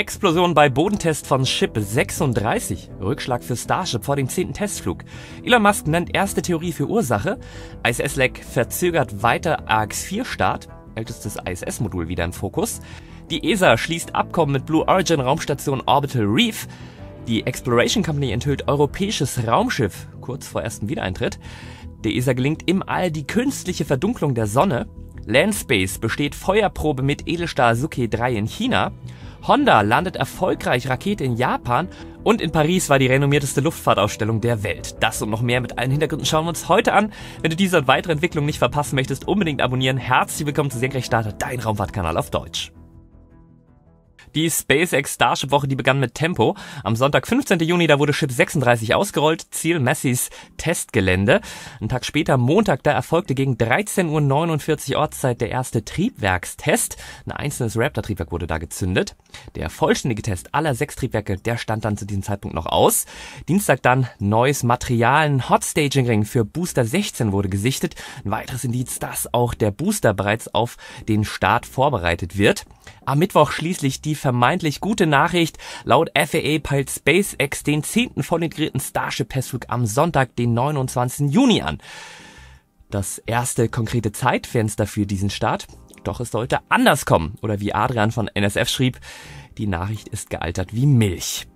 Explosion bei Bodentest von Ship 36. Rückschlag für Starship vor dem 10. Testflug. Elon Musk nennt erste Theorie für Ursache. iss lag verzögert weiter AX4-Start. Ältestes ISS-Modul wieder im Fokus. Die ESA schließt Abkommen mit Blue Origin Raumstation Orbital Reef. Die Exploration Company enthüllt europäisches Raumschiff kurz vor ersten Wiedereintritt. Der ESA gelingt im All die künstliche Verdunklung der Sonne. Landspace besteht Feuerprobe mit Edelstahl Suke 3 in China Honda landet erfolgreich Rakete in Japan und in Paris war die renommierteste Luftfahrtausstellung der Welt. Das und noch mehr mit allen Hintergründen schauen wir uns heute an. Wenn du diese und weitere Entwicklungen nicht verpassen möchtest, unbedingt abonnieren. Herzlich willkommen zu Senkrechtstarter, dein Raumfahrtkanal auf Deutsch. Die SpaceX Starship-Woche, die begann mit Tempo. Am Sonntag, 15. Juni, da wurde Ship 36 ausgerollt, Ziel Messis Testgelände. Ein Tag später, Montag, da erfolgte gegen 13.49 Uhr Ortszeit der erste Triebwerkstest. Ein einzelnes Raptor-Triebwerk wurde da gezündet. Der vollständige Test aller sechs Triebwerke, der stand dann zu diesem Zeitpunkt noch aus. Dienstag dann neues Material, ein Hot-Staging-Ring für Booster 16 wurde gesichtet. Ein weiteres Indiz, dass auch der Booster bereits auf den Start vorbereitet wird. Am Mittwoch schließlich die vermeintlich gute Nachricht. Laut FAA peilt SpaceX den zehnten voll integrierten Starship-Testflug am Sonntag, den 29. Juni an. Das erste konkrete Zeitfenster für diesen Start. Doch es sollte anders kommen. Oder wie Adrian von NSF schrieb, die Nachricht ist gealtert wie Milch.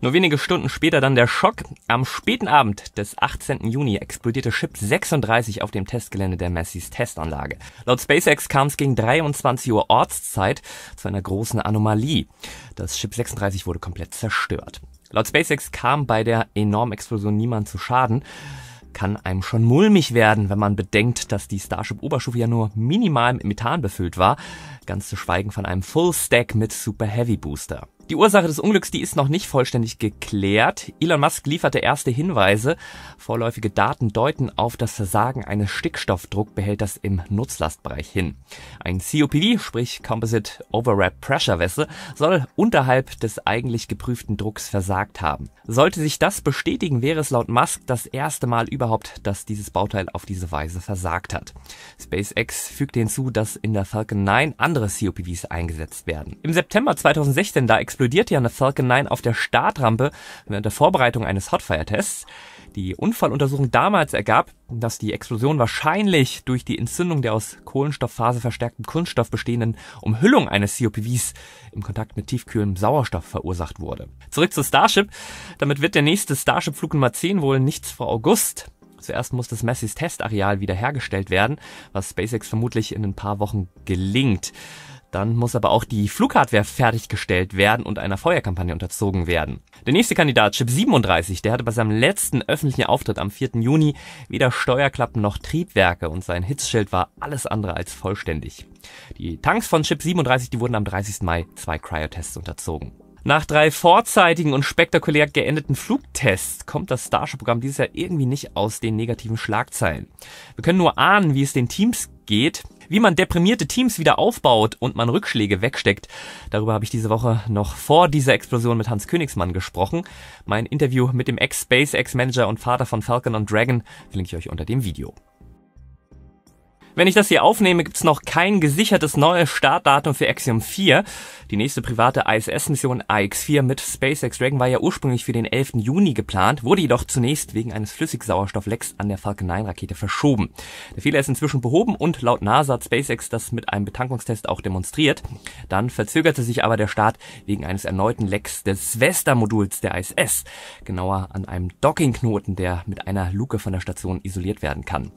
Nur wenige Stunden später dann der Schock. Am späten Abend des 18. Juni explodierte Chip 36 auf dem Testgelände der Messis Testanlage. Laut SpaceX kam es gegen 23 Uhr Ortszeit zu einer großen Anomalie. Das Chip 36 wurde komplett zerstört. Laut SpaceX kam bei der enormen Explosion niemand zu Schaden kann einem schon mulmig werden, wenn man bedenkt, dass die Starship Oberstufe ja nur minimal mit Methan befüllt war, ganz zu schweigen von einem Full Stack mit Super Heavy Booster. Die Ursache des Unglücks, die ist noch nicht vollständig geklärt. Elon Musk lieferte erste Hinweise. Vorläufige Daten deuten auf das Versagen eines Stickstoffdruckbehälters im Nutzlastbereich hin. Ein COPV, sprich Composite Overwrap Pressure Vessel, soll unterhalb des eigentlich geprüften Drucks versagt haben. Sollte sich das bestätigen, wäre es laut Musk das erste Mal überhaupt, dass dieses Bauteil auf diese Weise versagt hat. SpaceX fügt hinzu, dass in der Falcon 9 andere COPVs eingesetzt werden. Im September 2016, da explodierte ja eine Falcon 9 auf der Startrampe während der Vorbereitung eines Hotfire-Tests. Die Unfalluntersuchung damals ergab, dass die Explosion wahrscheinlich durch die Entzündung der aus Kohlenstoffphase verstärkten Kunststoff bestehenden Umhüllung eines COPVs im Kontakt mit tiefkühlem Sauerstoff verursacht wurde. Zurück zu Starship. Damit wird der nächste Starship-Flug Nummer 10 wohl nichts vor August. Zuerst muss das Messis Testareal wiederhergestellt werden, was SpaceX vermutlich in ein paar Wochen gelingt. Dann muss aber auch die Flughardware fertiggestellt werden und einer Feuerkampagne unterzogen werden. Der nächste Kandidat, Chip 37, der hatte bei seinem letzten öffentlichen Auftritt am 4. Juni weder Steuerklappen noch Triebwerke und sein Hitzschild war alles andere als vollständig. Die Tanks von Chip 37, die wurden am 30. Mai zwei Cryotests unterzogen. Nach drei vorzeitigen und spektakulär geendeten Flugtests kommt das Starship-Programm dieses Jahr irgendwie nicht aus den negativen Schlagzeilen. Wir können nur ahnen, wie es den Teams geht wie man deprimierte Teams wieder aufbaut und man Rückschläge wegsteckt. Darüber habe ich diese Woche noch vor dieser Explosion mit Hans Königsmann gesprochen. Mein Interview mit dem Ex-SpaceX-Manager und Vater von Falcon und Dragon verlinke ich euch unter dem Video. Wenn ich das hier aufnehme, gibt's noch kein gesichertes neues Startdatum für Axiom 4. Die nächste private ISS-Mission AX4 mit SpaceX Dragon war ja ursprünglich für den 11. Juni geplant, wurde jedoch zunächst wegen eines Flüssigsauerstofflecks an der Falcon 9-Rakete verschoben. Der Fehler ist inzwischen behoben und laut NASA hat SpaceX das mit einem Betankungstest auch demonstriert. Dann verzögerte sich aber der Start wegen eines erneuten Lecks des Vesta-Moduls der ISS, genauer an einem Dockingknoten, der mit einer Luke von der Station isoliert werden kann.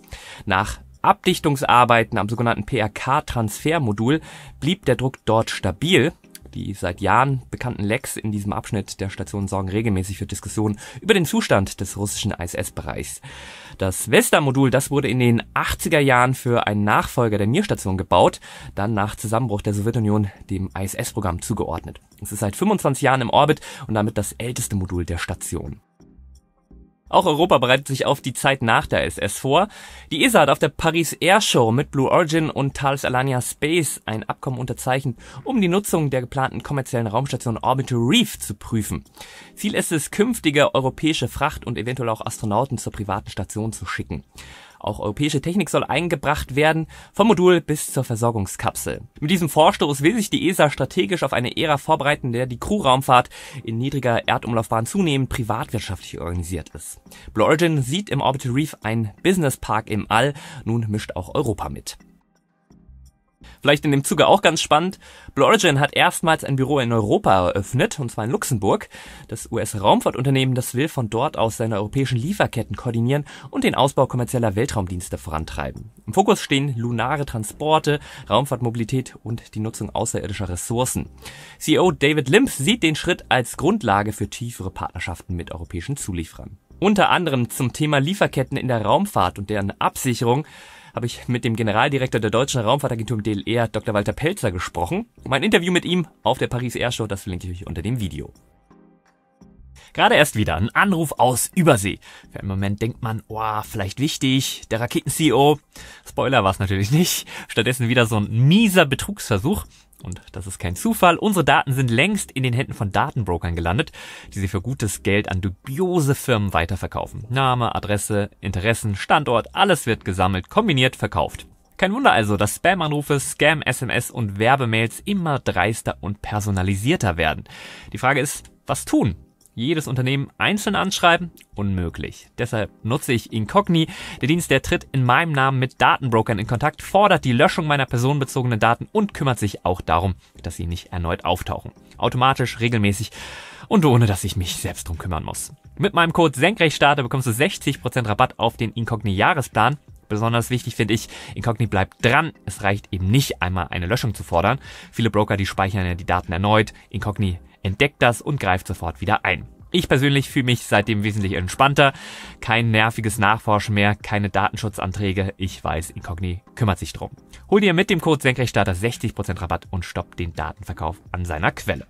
Nach Abdichtungsarbeiten am sogenannten PRK-Transfermodul blieb der Druck dort stabil. Die seit Jahren bekannten Lecks in diesem Abschnitt der Station sorgen regelmäßig für Diskussionen über den Zustand des russischen ISS-Bereichs. Das Vesta-Modul, das wurde in den 80er Jahren für einen Nachfolger der Mir-Station gebaut, dann nach Zusammenbruch der Sowjetunion dem ISS-Programm zugeordnet. Es ist seit 25 Jahren im Orbit und damit das älteste Modul der Station. Auch Europa bereitet sich auf die Zeit nach der SS vor. Die ESA hat auf der Paris Air Show mit Blue Origin und Thales Alenia Space ein Abkommen unterzeichnet, um die Nutzung der geplanten kommerziellen Raumstation Orbital Reef zu prüfen. Ziel ist es, künftige europäische Fracht und eventuell auch Astronauten zur privaten Station zu schicken. Auch europäische Technik soll eingebracht werden, vom Modul bis zur Versorgungskapsel. Mit diesem Vorstoß will sich die ESA strategisch auf eine Ära vorbereiten, in der die Crewraumfahrt in niedriger Erdumlaufbahn zunehmend privatwirtschaftlich organisiert ist. Blue Origin sieht im Orbital Reef einen Business Park im All, nun mischt auch Europa mit. Vielleicht in dem Zuge auch ganz spannend. Blue Origin hat erstmals ein Büro in Europa eröffnet, und zwar in Luxemburg. Das US-Raumfahrtunternehmen, das will von dort aus seine europäischen Lieferketten koordinieren und den Ausbau kommerzieller Weltraumdienste vorantreiben. Im Fokus stehen lunare Transporte, Raumfahrtmobilität und die Nutzung außerirdischer Ressourcen. CEO David Limp sieht den Schritt als Grundlage für tiefere Partnerschaften mit europäischen Zulieferern. Unter anderem zum Thema Lieferketten in der Raumfahrt und deren Absicherung habe ich mit dem Generaldirektor der deutschen Raumfahrtagentur DLR, Dr. Walter Pelzer, gesprochen. Mein Interview mit ihm auf der Paris Air Show, das verlinke ich euch unter dem Video. Gerade erst wieder ein Anruf aus Übersee. Für einen Moment denkt man, oh, vielleicht wichtig, der Raketen-CEO. Spoiler war es natürlich nicht. Stattdessen wieder so ein mieser Betrugsversuch. Und das ist kein Zufall. Unsere Daten sind längst in den Händen von Datenbrokern gelandet, die sie für gutes Geld an dubiose Firmen weiterverkaufen. Name, Adresse, Interessen, Standort, alles wird gesammelt, kombiniert, verkauft. Kein Wunder also, dass Spam-Anrufe, Scam-SMS und Werbemails immer dreister und personalisierter werden. Die Frage ist, was tun? jedes Unternehmen einzeln anschreiben? Unmöglich. Deshalb nutze ich Incogni. Der Dienst, der tritt in meinem Namen mit Datenbrokern in Kontakt, fordert die Löschung meiner personenbezogenen Daten und kümmert sich auch darum, dass sie nicht erneut auftauchen. Automatisch, regelmäßig und ohne, dass ich mich selbst drum kümmern muss. Mit meinem Code Senkrechtstarter bekommst du 60% Rabatt auf den Incogni Jahresplan. Besonders wichtig finde ich, Incogni bleibt dran. Es reicht eben nicht einmal eine Löschung zu fordern. Viele Broker, die speichern ja die Daten erneut. Incogni entdeckt das und greift sofort wieder ein. Ich persönlich fühle mich seitdem wesentlich entspannter. Kein nerviges Nachforschen mehr, keine Datenschutzanträge. Ich weiß, Incogni kümmert sich drum. Hol dir mit dem Code Senkrechtstarter 60% Rabatt und stopp den Datenverkauf an seiner Quelle.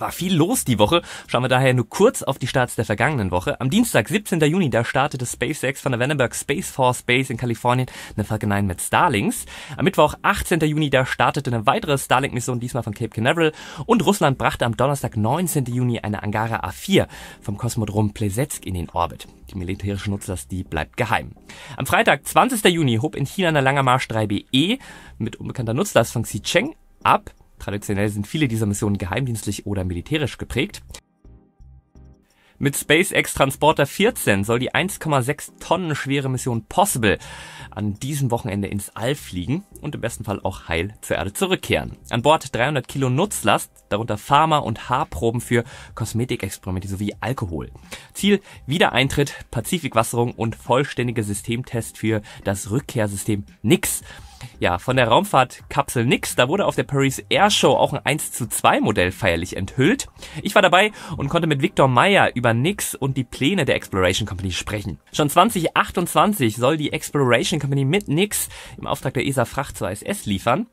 War viel los die Woche. Schauen wir daher nur kurz auf die Starts der vergangenen Woche. Am Dienstag, 17. Juni, da startete SpaceX von der Vandenberg Space Force Base in Kalifornien eine Falcon 9 mit Starlinks. Am Mittwoch, 18. Juni, da startete eine weitere Starlink-Mission, diesmal von Cape Canaveral. Und Russland brachte am Donnerstag, 19. Juni, eine Angara A4 vom Kosmodrom Plesetsk in den Orbit. Die militärische Nutzlast, die bleibt geheim. Am Freitag, 20. Juni, hob in China eine Langer Marsch 3BE mit unbekannter Nutzlast von Xicheng ab. Traditionell sind viele dieser Missionen geheimdienstlich oder militärisch geprägt. Mit SpaceX Transporter 14 soll die 1,6 Tonnen schwere Mission Possible an diesem Wochenende ins All fliegen und im besten Fall auch heil zur Erde zurückkehren. An Bord 300 Kilo Nutzlast, darunter Pharma- und Haarproben für Kosmetikexperimente sowie Alkohol. Ziel Wiedereintritt, Pazifikwasserung und vollständiger Systemtest für das Rückkehrsystem NIX. Ja, von der Raumfahrtkapsel Nix, da wurde auf der Paris Air Show auch ein 1 zu 2 Modell feierlich enthüllt. Ich war dabei und konnte mit Victor Meyer über Nix und die Pläne der Exploration Company sprechen. Schon 2028 soll die Exploration Company mit Nix im Auftrag der ESA Fracht zur ISS liefern.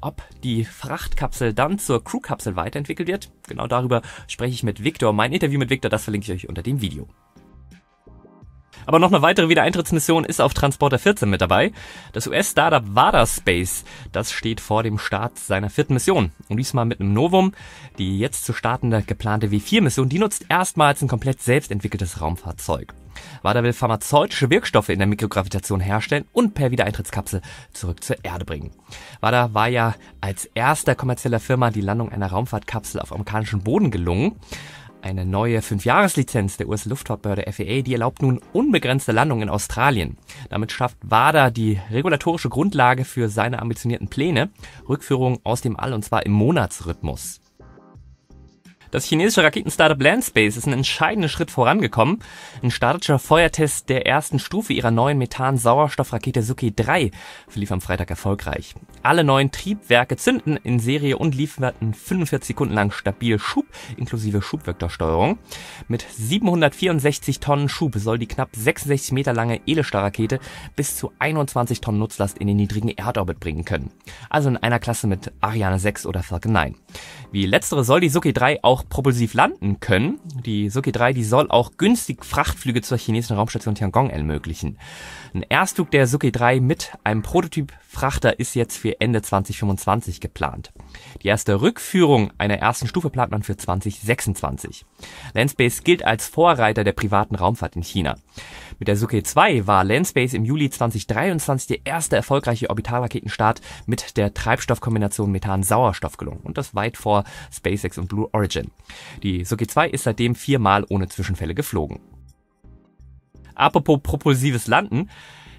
Ob die Frachtkapsel dann zur Crewkapsel weiterentwickelt wird, genau darüber spreche ich mit Victor. Mein Interview mit Victor, das verlinke ich euch unter dem Video. Aber noch eine weitere Wiedereintrittsmission ist auf Transporter 14 mit dabei. Das US-Startup Vada Space, das steht vor dem Start seiner vierten Mission. Und diesmal mit einem Novum. Die jetzt zu startende geplante v 4 mission die nutzt erstmals ein komplett selbstentwickeltes Raumfahrzeug. WADA will pharmazeutische Wirkstoffe in der Mikrogravitation herstellen und per Wiedereintrittskapsel zurück zur Erde bringen. WADA war ja als erster kommerzieller Firma die Landung einer Raumfahrtkapsel auf amerikanischem Boden gelungen. Eine neue Fünfjahreslizenz der US-Luftfahrtbehörde FAA, die erlaubt nun unbegrenzte Landungen in Australien. Damit schafft WADA die regulatorische Grundlage für seine ambitionierten Pläne, Rückführung aus dem All und zwar im Monatsrhythmus. Das chinesische Raketenstartup Landspace ist einen entscheidenden Schritt vorangekommen. Ein statischer Feuertest der ersten Stufe ihrer neuen Methan-Sauerstoffrakete Suki 3 verlief am Freitag erfolgreich. Alle neuen Triebwerke zünden in Serie und lieferten 45 Sekunden lang stabil Schub inklusive Schubvektorsteuerung. Mit 764 Tonnen Schub soll die knapp 66 Meter lange Edelstahlrakete bis zu 21 Tonnen Nutzlast in den niedrigen Erdorbit bringen können. Also in einer Klasse mit Ariane 6 oder Falcon 9. Wie letztere soll die Suki 3 auch auch propulsiv landen können. Die Suki 3, die soll auch günstig Frachtflüge zur chinesischen Raumstation Tiangong ermöglichen. Ein Erstflug der Suki 3 mit einem Prototyp-Frachter ist jetzt für Ende 2025 geplant. Die erste Rückführung einer ersten Stufe plant man für 2026. Landspace gilt als Vorreiter der privaten Raumfahrt in China. Mit der Suke 2 war Landspace im Juli 2023 der erste erfolgreiche Orbitalraketenstart mit der Treibstoffkombination Methan-Sauerstoff gelungen und das weit vor SpaceX und Blue Origin. Die Suke 2 ist seitdem viermal ohne Zwischenfälle geflogen. Apropos propulsives Landen,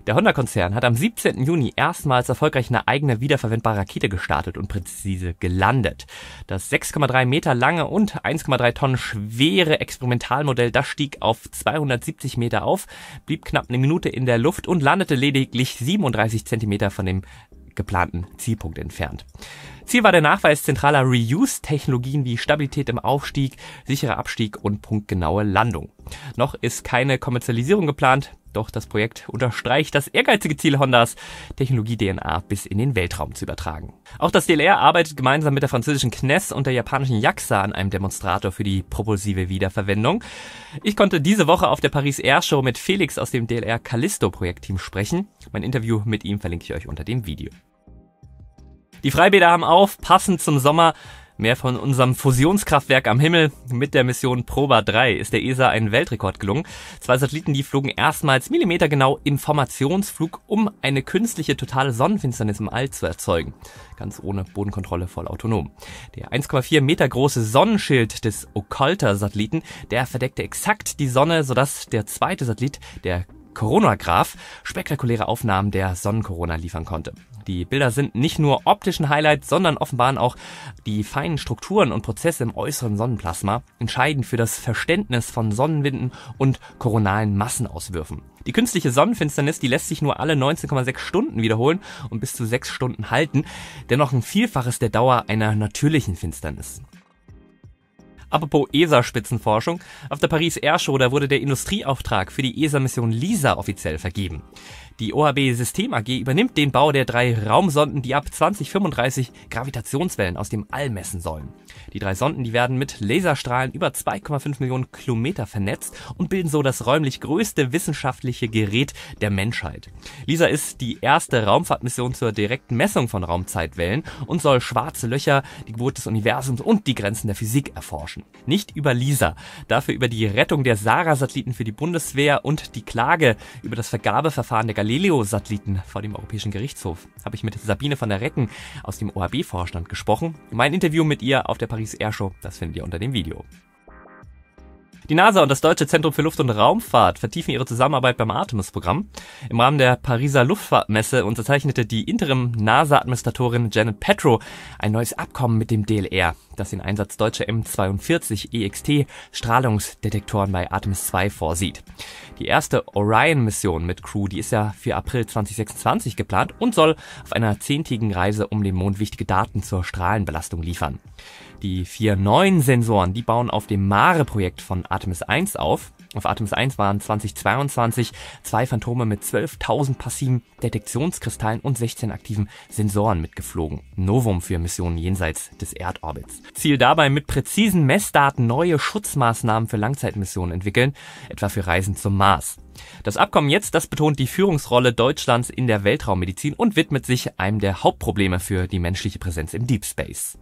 der Honda-Konzern hat am 17. Juni erstmals erfolgreich eine eigene wiederverwendbare Rakete gestartet und präzise gelandet. Das 6,3 Meter lange und 1,3 Tonnen schwere Experimentalmodell, das stieg auf 270 Meter auf, blieb knapp eine Minute in der Luft und landete lediglich 37 Zentimeter von dem geplanten Zielpunkt entfernt. Ziel war der Nachweis zentraler Reuse-Technologien wie Stabilität im Aufstieg, sicherer Abstieg und punktgenaue Landung. Noch ist keine Kommerzialisierung geplant. Doch das Projekt unterstreicht das ehrgeizige Ziel Hondas, Technologie-DNA bis in den Weltraum zu übertragen. Auch das DLR arbeitet gemeinsam mit der französischen CNES und der japanischen JAXA an einem Demonstrator für die propulsive Wiederverwendung. Ich konnte diese Woche auf der Paris Air Show mit Felix aus dem DLR Callisto Projektteam sprechen. Mein Interview mit ihm verlinke ich euch unter dem Video. Die Freibäder haben auf, passend zum Sommer. Mehr von unserem Fusionskraftwerk am Himmel. Mit der Mission Proba 3 ist der ESA ein Weltrekord gelungen. Zwei Satelliten, die flogen erstmals millimetergenau im Formationsflug, um eine künstliche totale Sonnenfinsternis im All zu erzeugen. Ganz ohne Bodenkontrolle, voll autonom. Der 1,4 Meter große Sonnenschild des Occulta-Satelliten, der verdeckte exakt die Sonne, sodass der zweite Satellit, der Corona-Graph, spektakuläre Aufnahmen der Sonnenkorona liefern konnte. Die Bilder sind nicht nur optischen Highlights, sondern offenbaren auch die feinen Strukturen und Prozesse im äußeren Sonnenplasma, entscheidend für das Verständnis von Sonnenwinden und koronalen Massenauswürfen. Die künstliche Sonnenfinsternis, die lässt sich nur alle 19,6 Stunden wiederholen und bis zu 6 Stunden halten, dennoch ein Vielfaches der Dauer einer natürlichen Finsternis. Apropos ESA-Spitzenforschung, auf der Paris Airshow, da wurde der Industrieauftrag für die ESA-Mission LISA offiziell vergeben. Die OHB System AG übernimmt den Bau der drei Raumsonden, die ab 2035 Gravitationswellen aus dem All messen sollen. Die drei Sonden, die werden mit Laserstrahlen über 2,5 Millionen Kilometer vernetzt und bilden so das räumlich größte wissenschaftliche Gerät der Menschheit. LISA ist die erste Raumfahrtmission zur direkten Messung von Raumzeitwellen und soll schwarze Löcher, die Geburt des Universums und die Grenzen der Physik erforschen. Nicht über LISA, dafür über die Rettung der SARA-Satelliten für die Bundeswehr und die Klage über das Vergabeverfahren der Galileo Galileo-Satelliten vor dem Europäischen Gerichtshof habe ich mit Sabine van der Recken aus dem OHB-Vorstand gesprochen. Mein Interview mit ihr auf der Paris Air Show, das findet ihr unter dem Video. Die NASA und das Deutsche Zentrum für Luft- und Raumfahrt vertiefen ihre Zusammenarbeit beim Artemis-Programm. Im Rahmen der Pariser Luftfahrtmesse unterzeichnete die Interim-NASA-Administratorin Janet Petro ein neues Abkommen mit dem DLR das den Einsatz deutscher M42 EXT Strahlungsdetektoren bei Artemis 2 vorsieht. Die erste Orion-Mission mit Crew, die ist ja für April 2026 geplant und soll auf einer zehntägigen Reise um den Mond wichtige Daten zur Strahlenbelastung liefern. Die vier neuen Sensoren, die bauen auf dem MARE-Projekt von Artemis 1 auf. Auf Atoms 1 waren 2022 zwei Phantome mit 12.000 passiven Detektionskristallen und 16 aktiven Sensoren mitgeflogen. Novum für Missionen jenseits des Erdorbits. Ziel dabei, mit präzisen Messdaten neue Schutzmaßnahmen für Langzeitmissionen entwickeln, etwa für Reisen zum Mars. Das Abkommen jetzt, das betont die Führungsrolle Deutschlands in der Weltraummedizin und widmet sich einem der Hauptprobleme für die menschliche Präsenz im Deep Space.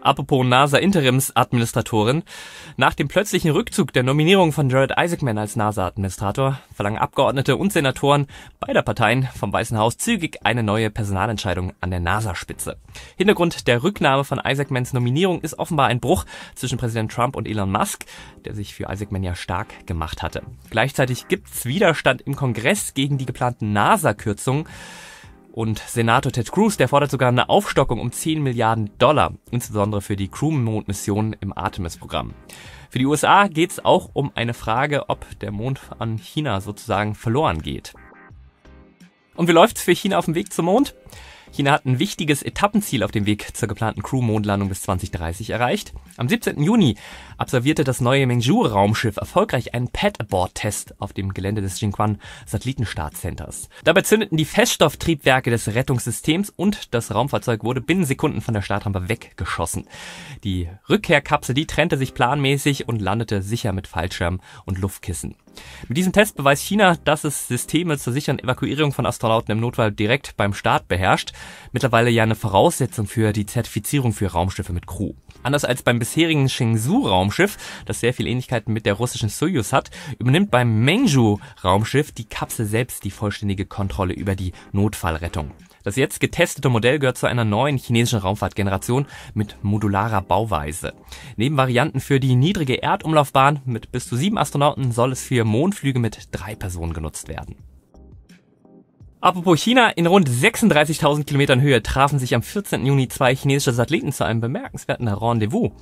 Apropos nasa interims administratorin Nach dem plötzlichen Rückzug der Nominierung von Jared Isaacman als NASA-Administrator verlangen Abgeordnete und Senatoren beider Parteien vom Weißen Haus zügig eine neue Personalentscheidung an der NASA-Spitze. Hintergrund der Rücknahme von Isaacmans Nominierung ist offenbar ein Bruch zwischen Präsident Trump und Elon Musk, der sich für Isaacman ja stark gemacht hatte. Gleichzeitig gibt's Widerstand im Kongress gegen die geplanten NASA-Kürzungen. Und Senator Ted Cruz, der fordert sogar eine Aufstockung um 10 Milliarden Dollar, insbesondere für die Crew-Mondmission im Artemis-Programm. Für die USA geht es auch um eine Frage, ob der Mond an China sozusagen verloren geht. Und wie läuft's für China auf dem Weg zum Mond? China hat ein wichtiges Etappenziel auf dem Weg zur geplanten Crew-Mondlandung bis 2030 erreicht. Am 17. Juni absolvierte das neue Mengzhou-Raumschiff erfolgreich einen Pad-Abort-Test auf dem Gelände des Jingquan-Satellitenstartcenters. Dabei zündeten die Feststofftriebwerke des Rettungssystems und das Raumfahrzeug wurde binnen Sekunden von der Startrampe weggeschossen. Die Rückkehrkapsel, die trennte sich planmäßig und landete sicher mit Fallschirm und Luftkissen. Mit diesem Test beweist China, dass es Systeme zur sicheren Evakuierung von Astronauten im Notfall direkt beim Start beherrscht. Mittlerweile ja eine Voraussetzung für die Zertifizierung für Raumschiffe mit Crew. Anders als beim bisherigen Shenzhou-Raumschiff, das sehr viele Ähnlichkeiten mit der russischen Soyuz hat, übernimmt beim Mengzhou-Raumschiff die Kapsel selbst die vollständige Kontrolle über die Notfallrettung. Das jetzt getestete Modell gehört zu einer neuen chinesischen Raumfahrtgeneration mit modularer Bauweise. Neben Varianten für die niedrige Erdumlaufbahn mit bis zu sieben Astronauten soll es für Mondflüge mit drei Personen genutzt werden. Apropos China, in rund 36.000 Kilometern Höhe trafen sich am 14. Juni zwei chinesische Satelliten zu einem bemerkenswerten Rendezvous.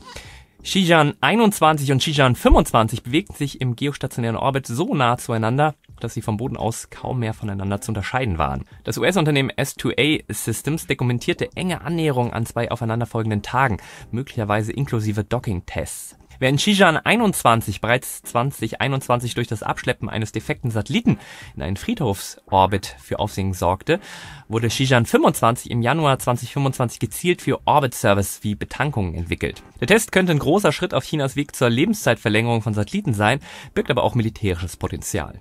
Shijan 21 und Shijan 25 bewegten sich im geostationären Orbit so nah zueinander, dass sie vom Boden aus kaum mehr voneinander zu unterscheiden waren. Das US-Unternehmen S2A Systems dokumentierte enge Annäherung an zwei aufeinanderfolgenden Tagen, möglicherweise inklusive Docking-Tests. Während Shijan 21 bereits 2021 durch das Abschleppen eines defekten Satelliten in einen Friedhofsorbit für Aufsehen sorgte, wurde Shijan 25 im Januar 2025 gezielt für Orbit-Service wie Betankungen entwickelt. Der Test könnte ein großer Schritt auf Chinas Weg zur Lebenszeitverlängerung von Satelliten sein, birgt aber auch militärisches Potenzial.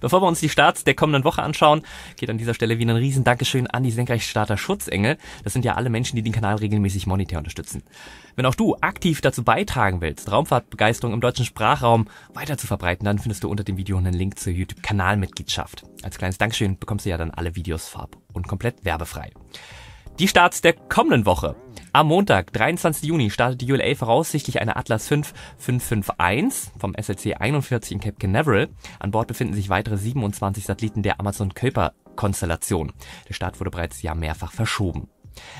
Bevor wir uns die Starts der kommenden Woche anschauen, geht an dieser Stelle wieder ein riesen Dankeschön an die Senkrechtstarter Schutzengel. Das sind ja alle Menschen, die den Kanal regelmäßig monetär unterstützen. Wenn auch du aktiv dazu beitragen willst, Raumfahrtbegeisterung im deutschen Sprachraum weiter zu verbreiten, dann findest du unter dem Video einen Link zur YouTube-Kanalmitgliedschaft. Als kleines Dankeschön bekommst du ja dann alle Videos farb- und komplett werbefrei. Die Starts der kommenden Woche. Am Montag, 23. Juni, startet die ULA voraussichtlich eine Atlas 5551 vom SLC 41 in Cape Canaveral. An Bord befinden sich weitere 27 Satelliten der Amazon-Kuiper-Konstellation. Der Start wurde bereits ja mehrfach verschoben.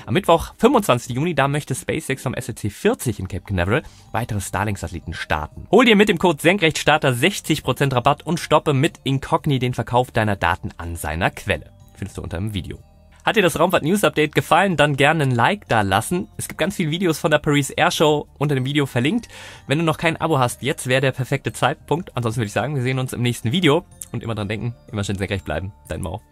Am Mittwoch, 25. Juni, da möchte SpaceX vom SLC 40 in Cape Canaveral weitere Starlink-Satelliten starten. Hol dir mit dem Code Senkrechtstarter 60% Rabatt und stoppe mit Incogni den Verkauf deiner Daten an seiner Quelle. Findest du unter dem Video. Hat dir das Raumfahrt News Update gefallen, dann gerne ein Like da lassen. Es gibt ganz viele Videos von der Paris Air Show unter dem Video verlinkt. Wenn du noch kein Abo hast, jetzt wäre der perfekte Zeitpunkt. Ansonsten würde ich sagen, wir sehen uns im nächsten Video und immer dran denken, immer schön senkrecht bleiben. Dein Mau.